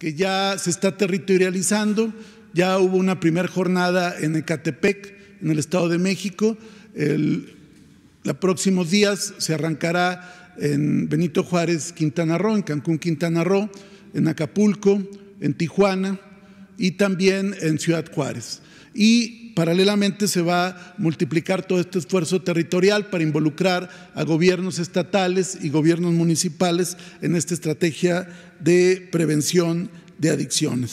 que ya se está territorializando. Ya hubo una primera jornada en Ecatepec, en el Estado de México. El, los próximos días se arrancará en Benito Juárez, Quintana Roo, en Cancún, Quintana Roo, en Acapulco, en Tijuana, y también en Ciudad Juárez. Y paralelamente se va a multiplicar todo este esfuerzo territorial para involucrar a gobiernos estatales y gobiernos municipales en esta estrategia de prevención de adicciones.